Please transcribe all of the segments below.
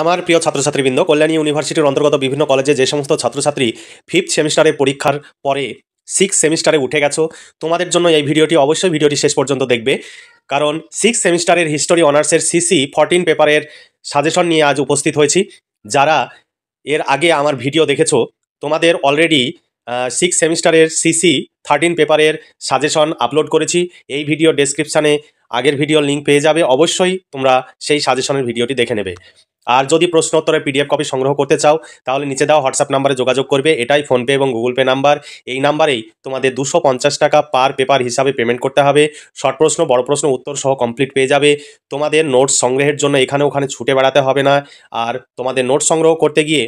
আমার প্রিয় ছাত্রছাত্রীবৃন্দ কল্যাণী ইউনিভার্সিটির অন্তর্গত বিভিন্ন কলেজে যে সমস্ত ছাত্রছাত্রী ফিফথ সেমিস্টারে পরীক্ষার পরে সিক্স সেমিস্টারে উঠে গেছো তোমাদের জন্য এই ভিডিওটি অবশ্যই ভিডিওটি শেষ পর্যন্ত দেখবে কারণ সিক্স সেমিস্টারের হিস্টোরি অনার্সের সিসি ফরটিন পেপারের সাজেশন নিয়ে আজ উপস্থিত হয়েছি যারা এর আগে আমার ভিডিও দেখেছ তোমাদের অলরেডি সিক্স সেমিস্টারের সিসি থার্টিন পেপারের সাজেশন আপলোড করেছি এই ভিডিও ডেসক্রিপশানে আগের ভিডিওর লিঙ্ক পেয়ে যাবে অবশ্যই তোমরা সেই সাজেশনের ভিডিওটি দেখে নেবে আর যদি প্রশ্ন উত্তরে পিডিএফ কপি সংগ্রহ করতে চাও তাহলে নিচে দেওয়া হোয়াটসঅ্যাপ নাম্বারে যোগাযোগ করবে এটাই ফোনপে এবং গুগল পে নাম্বার এই নাম্বারেই তোমাদের দুশো টাকা পার পেপার হিসাবে পেমেন্ট করতে হবে শর্ট প্রশ্ন বড় প্রশ্ন উত্তর সহ কমপ্লিট পেয়ে যাবে তোমাদের নোটস সংগ্রহের জন্য এখানে ওখানে ছুটে বেড়াতে হবে না আর তোমাদের নোট সংগ্রহ করতে গিয়ে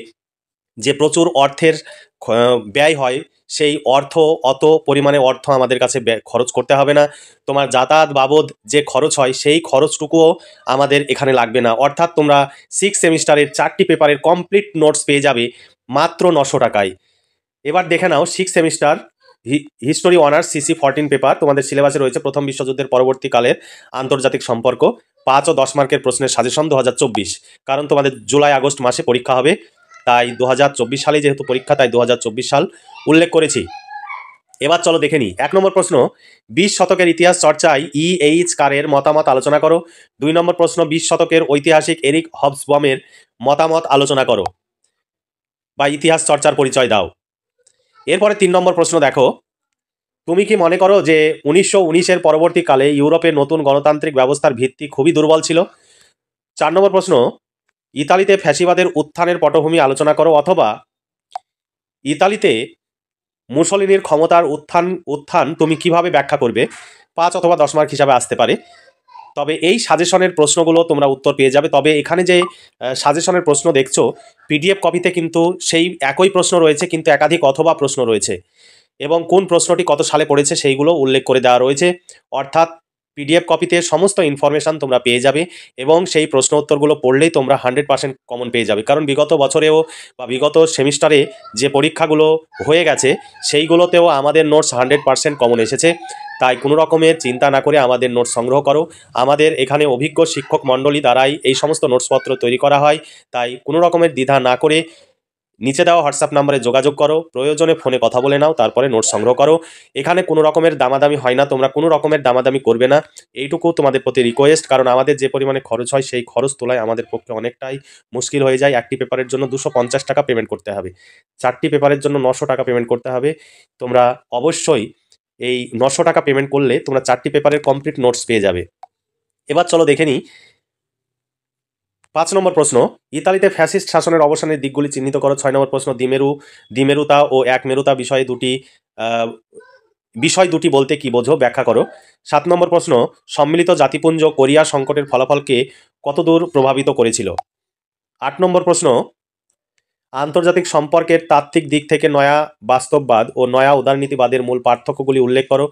যে প্রচুর অর্থের ব্যয় হয় সেই অর্থ অত পরিমাণে অর্থ আমাদের কাছে খরচ করতে হবে না তোমার যাতায়াত বাবদ যে খরচ হয় সেই খরচটুকুও আমাদের এখানে লাগবে না অর্থাৎ তোমরা সিক্স সেমিস্টারের চারটি পেপারের কমপ্লিট নোটস পেয়ে যাবে মাত্র নশো টাকায় এবার দেখে নাও six semester history honours CC fourteen paper তোমাদের সিলেবাসে রয়েছে প্রথম বিশ্বযুদ্ধের পরবর্তীকালের আন্তর্জাতিক সম্পর্ক পাঁচ ও দশ মার্কের প্রশ্নের সাজেশন দু কারণ তোমাদের জুলাই আগস্ট মাসে পরীক্ষা হবে তাই দু সালে যেহেতু পরীক্ষা তাই দু সাল উল্লেখ করেছি এবার চলো দেখে নিই এক নম্বর প্রশ্ন বিশ শতকের ইতিহাস চর্চায় ই এইচ কারের মতামত আলোচনা করো দুই নম্বর প্রশ্ন বিশ শতকের ঐতিহাসিক এরিক হবসবমের মতামত আলোচনা করো বা ইতিহাস চর্চার পরিচয় দাও এরপরে তিন নম্বর প্রশ্ন দেখো তুমি কি মনে করো যে উনিশশো উনিশের পরবর্তীকালে ইউরোপের নতুন গণতান্ত্রিক ব্যবস্থার ভিত্তি খুবই দুর্বল ছিল চার নম্বর প্রশ্ন ইতালিতে ফ্যাসিবাদের উত্থানের পটভূমি আলোচনা করো অথবা ইতালিতে মুসলিনীর ক্ষমতার উত্থান উত্থান তুমি কিভাবে ব্যাখ্যা করবে পাঁচ অথবা দশ মার্ক হিসাবে আসতে পারে তবে এই সাজেশনের প্রশ্নগুলো তোমরা উত্তর পেয়ে যাবে তবে এখানে যে সাজেশনের প্রশ্ন দেখছো পিডিএফ কপিতে কিন্তু সেই একই প্রশ্ন রয়েছে কিন্তু একাধিক অথবা প্রশ্ন রয়েছে এবং কোন প্রশ্নটি কত সালে পড়েছে সেইগুলো উল্লেখ করে দেওয়া রয়েছে অর্থাৎ পিডিএফ কপিতে সমস্ত ইনফরমেশান তোমরা পেয়ে যাবে এবং সেই প্রশ্ন উত্তরগুলো পড়লেই তোমরা হান্ড্রেড পার্সেন্ট কমন পেয়ে যাবে কারণ বিগত বছরেও বা বিগত সেমিস্টারে যে পরীক্ষাগুলো হয়ে গেছে সেইগুলোতেও আমাদের নোটস হান্ড্রেড পার্সেন্ট কমন এসেছে তাই কোনো রকমের চিন্তা না করে আমাদের নোট সংগ্রহ করো আমাদের এখানে অভিজ্ঞ শিক্ষক মণ্ডলী দ্বারাই এই সমস্ত নোটসপত্র তৈরি করা হয় তাই কোনো রকমের দ্বিধা না করে নিচে দেওয়া হোয়াটসঅ্যাপ নাম্বারে যোগাযোগ করো প্রয়োজনে ফোনে কথা বলে নাও তারপরে নোট সংগ্রহ করো এখানে কোনো রকমের দামাদামি হয় না তোমরা কোনো রকমের দামাদামি করবে না এইটুকু তোমাদের প্রতি রিকোয়েস্ট কারণ আমাদের যে পরিমাণে খরচ হয় সেই খরচ তোলায় আমাদের পক্ষে অনেকটাই মুশকিল হয়ে যায় একটি পেপারের জন্য দুশো পঞ্চাশ টাকা পেমেন্ট করতে হবে চারটি পেপারের জন্য নশো টাকা পেমেন্ট করতে হবে তোমরা অবশ্যই এই নশো টাকা পেমেন্ট করলে তোমরা চারটি পেপারের কমপ্লিট নোটস পেয়ে যাবে এবার চলো দেখে নিই পাঁচ নম্বর প্রশ্ন ইতালিতে ফ্যাসিস্ট শাসনের অবসানের দিকগুলি চিহ্নিত করো ছয় নম্বর প্রশ্ন দিমেরু দিমেরুতা ও এক মেরুতা বিষয়ে দুটি বিষয় দুটি বলতে কি বোঝো ব্যাখ্যা করো সাত নম্বর প্রশ্ন সম্মিলিত জাতিপুঞ্জ কোরিয়া সংকটের ফলাফলকে কতদূর প্রভাবিত করেছিল আট নম্বর প্রশ্ন আন্তর্জাতিক সম্পর্কের তাত্ত্বিক দিক থেকে নয়া বাস্তববাদ ও নয়া উদারনীতিবাদের মূল পার্থক্যগুলি উল্লেখ করো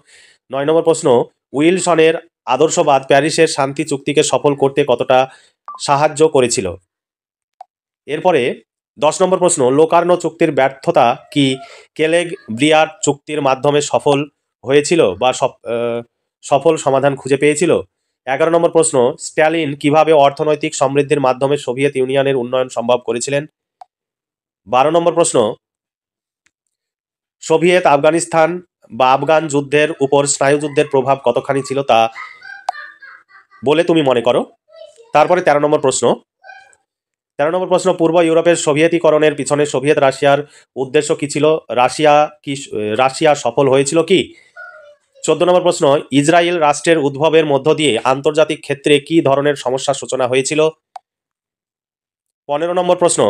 নয় নম্বর প্রশ্ন উইলসনের আদর্শবাদ প্যারিসের শান্তি চুক্তিকে সফল করতে কতটা সাহায্য করেছিল এরপরে দশ নম্বর প্রশ্ন লোকার্ন চুক্তির ব্যর্থতা কি কেলেগ ব্রিয়ার চুক্তির মাধ্যমে সফল হয়েছিল বা সফল সমাধান খুঁজে পেয়েছিল এগারো নম্বর প্রশ্ন স্ট্যালিন কিভাবে অর্থনৈতিক সমৃদ্ধির মাধ্যমে সোভিয়েত ইউনিয়নের উন্নয়ন সম্ভব করেছিলেন বারো নম্বর প্রশ্ন সোভিয়েত আফগানিস্তান বা আফগান যুদ্ধের উপর স্নায়ুযুদ্ধের প্রভাব কতখানি ছিল তা বলে তুমি মনে করো তারপরে ১৩ নম্বর প্রশ্ন তেরো নম্বর প্রশ্ন পূর্ব ইউরোপের সোভিয়েতিকরণের পিছনে সোভিয়েত রাশিয়ার উদ্দেশ্য কি ছিল রাশিয়া কি রাশিয়া সফল হয়েছিল কি চোদ্দ নম্বর প্রশ্ন ইসরায়েল রাষ্ট্রের উদ্ভবের মধ্য দিয়ে আন্তর্জাতিক ক্ষেত্রে কি ধরনের সমস্যার সূচনা হয়েছিল পনেরো নম্বর প্রশ্ন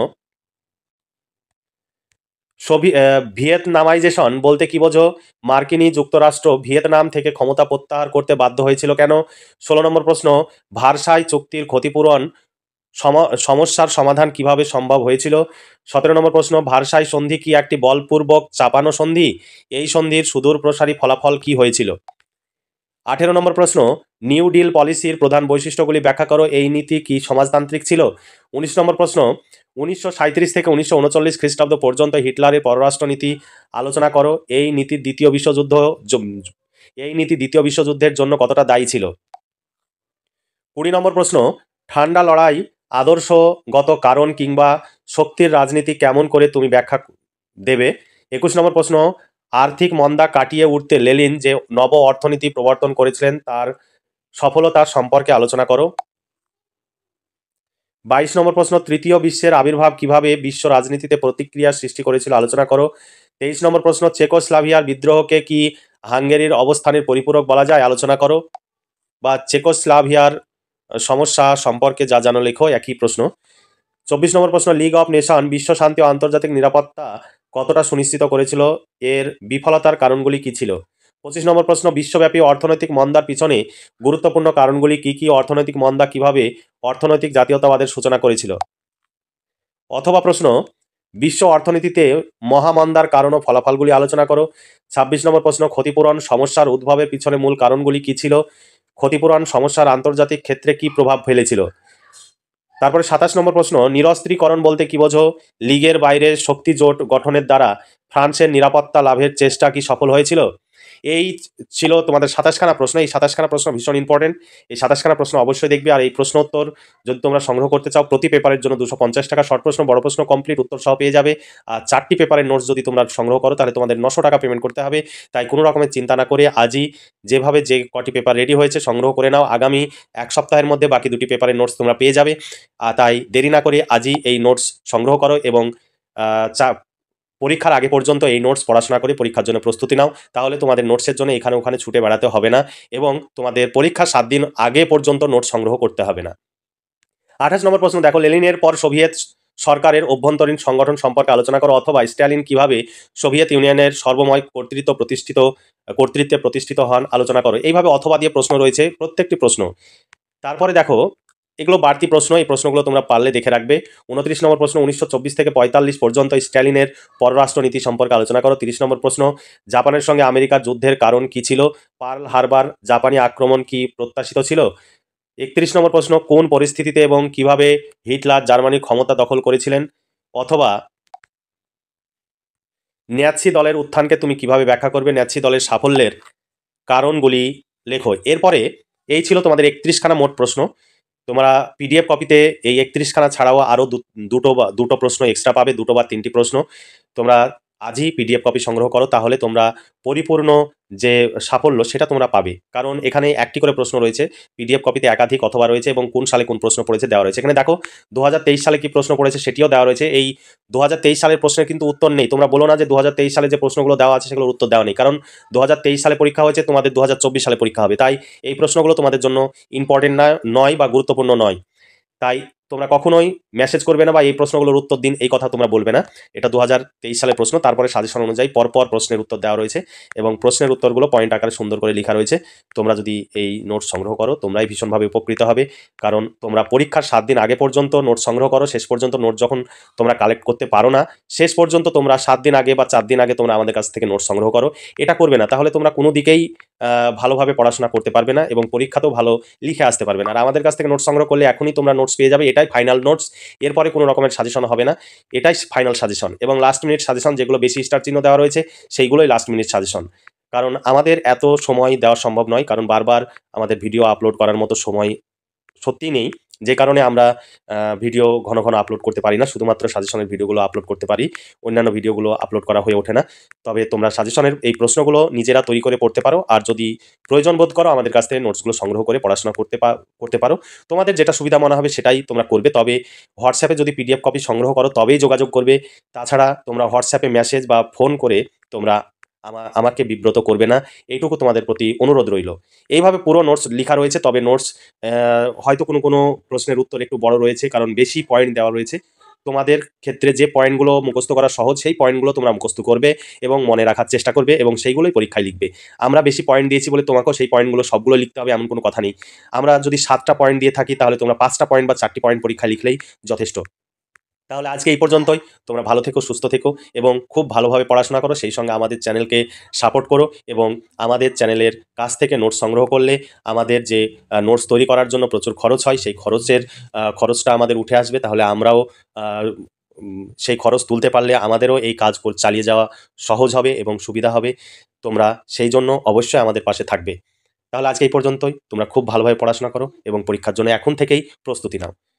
সোভি ভিয়েতনামাইজেশন বলতে কি বোঝো মার্কিনি যুক্তরাষ্ট্র ভিয়েতনাম থেকে ক্ষমতা প্রত্যাহার করতে বাধ্য হয়েছিল কেন ষোলো নম্বর প্রশ্ন ভারসাই চুক্তির ক্ষতিপূরণ সমস্যার সমাধান কিভাবে সম্ভব হয়েছিল সতেরো নম্বর প্রশ্ন ভারসাই সন্ধি কি একটি বলপূর্বক চাপানো সন্ধি এই সন্ধির সুদূর প্রসারী ফলাফল কি হয়েছিল আঠেরো নম্বর প্রশ্ন নিউ ডিল পলিসির প্রধান বৈশিষ্ট্যগুলি ব্যাখ্যা করো এই নীতি কি সমাজতান্ত্রিক ছিল উনিশ নম্বর প্রশ্ন উনিশশো থেকে উনিশশো উনচল্লিশ খ্রিস্টাব্দ পর্যন্ত হিটলারের পররাষ্ট্রনীতি আলোচনা করো এই নীতির দ্বিতীয় বিশ্বযুদ্ধ এই নীতি দ্বিতীয় বিশ্বযুদ্ধের জন্য কতটা দায়ী ছিল কুড়ি নম্বর প্রশ্ন ঠান্ডা লড়াই আদর্শগত কারণ কিংবা শক্তির রাজনীতি কেমন করে তুমি ব্যাখ্যা দেবে একুশ নম্বর প্রশ্ন আর্থিক মন্দা কাটিয়ে উঠতে লেলিন যে নব অর্থনীতি প্রবর্তন করেছিলেন তার সফলতার সম্পর্কে আলোচনা করো বাইশ নম্বর প্রশ্ন তৃতীয় বিশ্বের আবির্ভাব কিভাবে বিশ্ব রাজনীতিতে প্রতিক্রিয়া সৃষ্টি করেছিল আলোচনা করো তেইশ নম্বর প্রশ্ন চেকোস্লাভিয়ার বিদ্রোহকে কি হাঙ্গেরির অবস্থানের পরিপূরক বলা যায় আলোচনা করো বা চেকোস্লাভিয়ার সমস্যা সম্পর্কে যা জানো লেখো একই প্রশ্ন চব্বিশ নম্বর প্রশ্ন লিগ অফ নেশন বিশ্ব শান্তি ও আন্তর্জাতিক নিরাপত্তা কতটা সুনিশ্চিত করেছিল এর বিফলতার কারণগুলি কী ছিল পঁচিশ নম্বর প্রশ্ন বিশ্বব্যাপী অর্থনৈতিক মন্দার পিছনে গুরুত্বপূর্ণ কারণগুলি কি কি অর্থনৈতিক মন্দা কিভাবে অর্থনৈতিক জাতীয়তাবাদের সূচনা করেছিল অথবা প্রশ্ন বিশ্ব অর্থনীতিতে মহামন্দার কারণ ও ফলাফলগুলি আলোচনা করো ছাব্বিশ নম্বর প্রশ্ন ক্ষতিপূরণ সমস্যার উদ্ভবের পিছনে মূল কারণগুলি কি ছিল ক্ষতিপূরণ সমস্যার আন্তর্জাতিক ক্ষেত্রে কি প্রভাব ফেলেছিল তারপরে সাতাশ নম্বর প্রশ্ন নিরস্ত্রীকরণ বলতে কি বোঝো লীগের বাইরে শক্তি জোট গঠনের দ্বারা ফ্রান্সের নিরাপত্তা লাভের চেষ্টা কি সফল হয়েছিল এই ছিল তোমাদের সাতাশখানা প্রশ্ন এই সাতাশখানা প্রশ্ন ভীষণ ইম্পর্টেন্ট এই সাতাশখানা প্রশ্ন অবশ্যই দেখবে আর এই প্রশ্ন উত্তর যদি তোমরা সংগ্রহ করতে চাও প্রতি পেপারের জন্য দুশো পঞ্চাশ টাকা শর্ট প্রশ্ন বড় প্রশ্ন কমপ্লিট উত্তর সহ পেয়ে যাবে আর চারটি পেপারের নোটস যদি তোমরা সংগ্রহ করো তাহলে তোমাদের নশো টাকা পেমেন্ট করতে হবে তাই কোনো রকমের চিন্তা না করে আজই যেভাবে যে কটি পেপার রেডি হয়েছে সংগ্রহ করে নাও আগামী এক সপ্তাহের মধ্যে বাকি দুটি পেপারের নোটস তোমরা পেয়ে যাবে তাই দেরি না করে আজই এই নোটস সংগ্রহ করো এবং চা পরীক্ষার আগে পর্যন্ত এই নোটস পড়াশোনা করে পরীক্ষার জন্য প্রস্তুতি নাও তাহলে তোমাদের নোটসের জন্য এখানে ওখানে ছুটে বেড়াতে হবে না এবং তোমাদের পরীক্ষার সাত দিন আগে পর্যন্ত নোট সংগ্রহ করতে হবে না আঠাশ নম্বর প্রশ্ন দেখো লেলিনের পর সোভিয়েত সরকারের অভ্যন্তরীণ সংগঠন সম্পর্কে আলোচনা করো অথবা স্ট্যালিন কিভাবে সোভিয়েত ইউনিয়নের সর্বময় কর্তৃত্ব প্রতিষ্ঠিত কর্তৃত্বে প্রতিষ্ঠিত হন আলোচনা করো এইভাবে অথবা দিয়ে প্রশ্ন রয়েছে প্রত্যেকটি প্রশ্ন তারপরে দেখো এগুলো বাড়তি প্রশ্ন এই প্রশ্নগুলো তোমরা পারলে দেখে রাখবে উনত্রিশ নম্বর প্রশ্ন উনিশশো থেকে পঁয়তাল্লিশ পর্যন্ত স্ট্যালিনের পররাষ্ট্রনীতি সম্পর্কে আলোচনা করো তিরিশ নম্বর প্রশ্ন জাপানের সঙ্গে আমেরিকার যুদ্ধের কারণ কি ছিল পার্ল হারবার জাপানি আক্রমণ কি প্রত্যাশিত ছিল একত্রিশ নম্বর প্রশ্ন কোন পরিস্থিতিতে এবং কিভাবে হিটলার জার্মানির ক্ষমতা দখল করেছিলেন অথবা ন্যাৎসি দলের উত্থানকে তুমি কিভাবে ব্যাখ্যা করবে ন্যাৎসি দলের সাফল্যের কারণগুলি লেখো এরপরে এই ছিল তোমাদের একত্রিশখানা মোট প্রশ্ন তোমরা পিডিএফ কপিতে এই একত্রিশখানা ছাড়াও আরও দুটো বা দুটো প্রশ্ন এক্সট্রা পাবে দুটো বা তিনটি প্রশ্ন তোমরা আজই পিডিএফ কপি সংগ্রহ করো তাহলে তোমরা পরিপূর্ণ যে সাফল্য সেটা তোমরা পাবে কারণ এখানে একটি করে প্রশ্ন রয়েছে পিডিএফ কপিতে একাধিক অথবা রয়েছে এবং কোন সালে কোন প্রশ্ন পড়েছে দেওয়া রয়েছে এখানে দেখো দু সালে কি প্রশ্ন পড়েছে সেটিও দেওয়া রয়েছে এই দু সালের প্রশ্নের কিন্তু উত্তর নেই তোমরা বলো না যে দু সালে যে প্রশ্নগুলো দেওয়া আছে সেগুলোর উত্তর দেওয়া নেই কারণ দু সালে পরীক্ষা হয়েছে তোমাদের দু সালে পরীক্ষা হবে তাই এই প্রশ্নগুলো তোমাদের জন্য ইম্পর্টেন্ট নয় বা গুরুত্বপূর্ণ নয় তাই তোমরা কখনোই মেসেজ করবে না বা এই প্রশ্নগুলোর উত্তর দিন এই কথা তোমরা বলবে না এটা দু সালের প্রশ্ন তারপরে সাজেশন অনুযায়ী পরপর প্রশ্নের উত্তর দেওয়া রয়েছে এবং প্রশ্নের উত্তরগুলো পয়েন্ট আকারে সুন্দর করে লেখা রয়েছে তোমরা যদি এই নোট সংগ্রহ করো তোমরাই ভীষণভাবে উপকৃত হবে কারণ তোমরা পরীক্ষার সাত দিন আগে পর্যন্ত নোট সংগ্রহ করো শেষ পর্যন্ত নোট যখন তোমরা কালেক্ট করতে পারো না শেষ পর্যন্ত তোমরা সাত দিন আগে বা চার দিন আগে তোমরা আমাদের কাছ থেকে নোট সংগ্রহ করো এটা করবে না তাহলে তোমরা কোনো দিকেই ভালোভাবে পড়াশোনা করতে পারবে না এবং পরীক্ষাতেও ভালো লিখে আসতে পারবে না আর আমাদের কাছ থেকে নোট সংগ্রহ করলে এখনই তোমরা নোটস পেয়ে যাবে এটা এটাই ফাইনাল নোটস এরপরে কোনো রকমের সাজেশন হবে না এটাই ফাইনাল সাজেশন এবং লাস্ট মিনিট সাজেশন যেগুলো বেশি স্টার চিহ্ন দেওয়া রয়েছে সেইগুলোই লাস্ট মিনিট সাজেশন কারণ আমাদের এত সময় দেওয়া সম্ভব নয় কারণ বারবার আমাদের ভিডিও আপলোড করার মতো সময় সত্যি নেই যে কারণে আমরা ভিডিও ঘন ঘন আপলোড করতে পারি না শুধুমাত্র সাজেশনের ভিডিওগুলো আপলোড করতে পারি অন্যান্য ভিডিওগুলো আপলোড করা হয়ে ওঠে না তবে তোমরা সাজেশনের এই প্রশ্নগুলো নিজেরা তৈরি করে পড়তে পারো আর যদি প্রয়োজন বোধ করো আমাদের কাছ থেকে নোটসগুলো সংগ্রহ করে পড়াশোনা করতে করতে পারো তোমাদের যেটা সুবিধা মনে হবে সেটাই তোমরা করবে তবে হোয়াটসঅ্যাপে যদি পিডিএফ কপি সংগ্রহ করো তবেই যোগাযোগ করবে তাছাড়া তোমরা হোয়াটসঅ্যাপে মেসেজ বা ফোন করে তোমরা আমা আমাকে বিব্রত করবে না এইটুকু তোমাদের প্রতি অনুরোধ রইল এইভাবে পুরো নোটস লেখা রয়েছে তবে নোটস হয়তো কোনো কোনো প্রশ্নের উত্তর একটু বড় রয়েছে কারণ বেশি পয়েন্ট দেওয়া রয়েছে তোমাদের ক্ষেত্রে যে পয়েন্টগুলো মুখস্থ করা সহজ সেই পয়েন্টগুলো তোমরা মুখস্থ করবে এবং মনে রাখার চেষ্টা করবে এবং সেইগুলোই পরীক্ষায় লিখবে আমরা বেশি পয়েন্ট দিয়েছি বলে তোমাকেও সেই পয়েন্টগুলো সবগুলো লিখতে হবে এমন কোনো কথা নেই আমরা যদি সাতটা পয়েন্ট দিয়ে থাকি তাহলে তোমরা পাঁচটা পয়েন্ট বা চারটি পয়েন্ট পরীক্ষা লিখলেই যথেষ্ট তাহলে আজকে এই পর্যন্তই তোমরা ভালো থেকো সুস্থ থেকো এবং খুব ভালোভাবে পড়াশোনা করো সেই সঙ্গে আমাদের চ্যানেলকে সাপোর্ট করো এবং আমাদের চ্যানেলের কাছ থেকে নোটস সংগ্রহ করলে আমাদের যে নোটস তৈরি করার জন্য প্রচুর খরচ হয় সেই খরচের খরচটা আমাদের উঠে আসবে তাহলে আমরাও সেই খরচ তুলতে পারলে আমাদেরও এই কাজ চালিয়ে যাওয়া সহজ হবে এবং সুবিধা হবে তোমরা সেই জন্য অবশ্যই আমাদের পাশে থাকবে তাহলে আজকে এই পর্যন্তই তোমরা খুব ভালোভাবে পড়াশোনা করো এবং পরীক্ষার জন্য এখন থেকেই প্রস্তুতি নাও